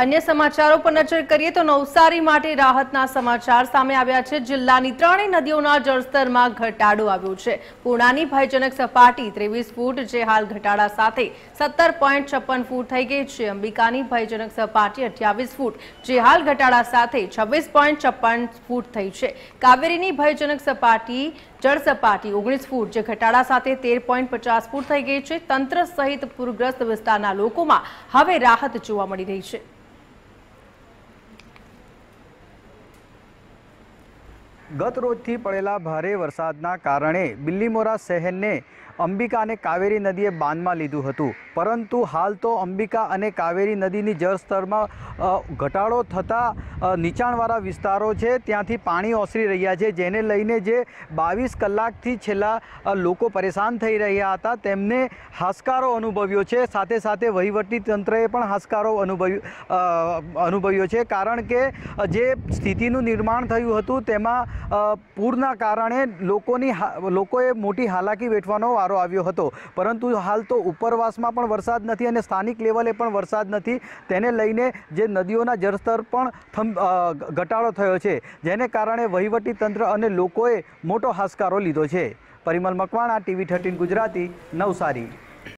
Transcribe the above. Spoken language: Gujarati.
અન્ય સમાચારો પર નજર કરીએ તો નવસારી માટે રાહતના સમાચાર સામે આવ્યા છે જિલ્લાની ત્રણેય નદીઓના જળસ્તરમાં ઘટાડો આવ્યો છે પૂર્ણાની ભયજનક સપાટી ત્રેવીસ ફૂટ જે હાલ ઘટાડા સાથે સત્તર પોઈન્ટ છપ્પન ફૂટ થઈ ગઈ છે અંબિકાની ભયજનક સપાટી અઠ્યાવીસ ફૂટ જે હાલ ઘટાડા સાથે છવ્વીસ પોઈન્ટ છપ્પન ફૂટ થઈ છે કાવેરીની ભયજનક સપાટી જળ સપાટી ઓગણીસ ફૂટ જે ઘટાડા સાથે તેર પોઈન્ટ પચાસ ફૂટ થઈ ગઈ છે તંત્ર સહિત પૂરગ્રસ્ત વિસ્તારના લોકોમાં હવે રાહત જોવા મળી રહી છે ગત રોજથી પડેલા ભારે વરસાદના કારણે બિલ્લીમોરા શહેરને અંબિકા અને કાવેરી નદીએ બાંધમાં લીધું હતું પરંતુ હાલ તો અંબિકા અને કાવેરી નદીની જળસ્તરમાં ઘટાડો થતાં નીચાણવાળા વિસ્તારો છે ત્યાંથી પાણી ઓસરી રહ્યા છે જેને લઈને જે બાવીસ કલાકથી છેલ્લા લોકો પરેશાન થઈ રહ્યા હતા તેમને હાશકારો અનુભવ્યો છે સાથે સાથે વહીવટી તંત્રએ પણ હાશકારો અનુભવ્યો અનુભવ્યો છે કારણ કે જે સ્થિતિનું નિર્માણ થયું હતું તેમાં પૂરના કારણે લોકોની લોકોએ મોટી હાલાકી વેઠવાનો સારો આવ્યો હતો પરંતુ હાલ તો ઉપરવાસમાં પણ વરસાદ નથી અને સ્થાનિક લેવલે પણ વરસાદ નથી તેને લઈને જે નદીઓના જળસ્તર પણ ઘટાડો થયો છે જેને કારણે વહીવટી તંત્ર અને લોકોએ મોટો હાશકારો લીધો છે પરિમલ મકવાણા ટીવી થર્ટીન ગુજરાતી નવસારી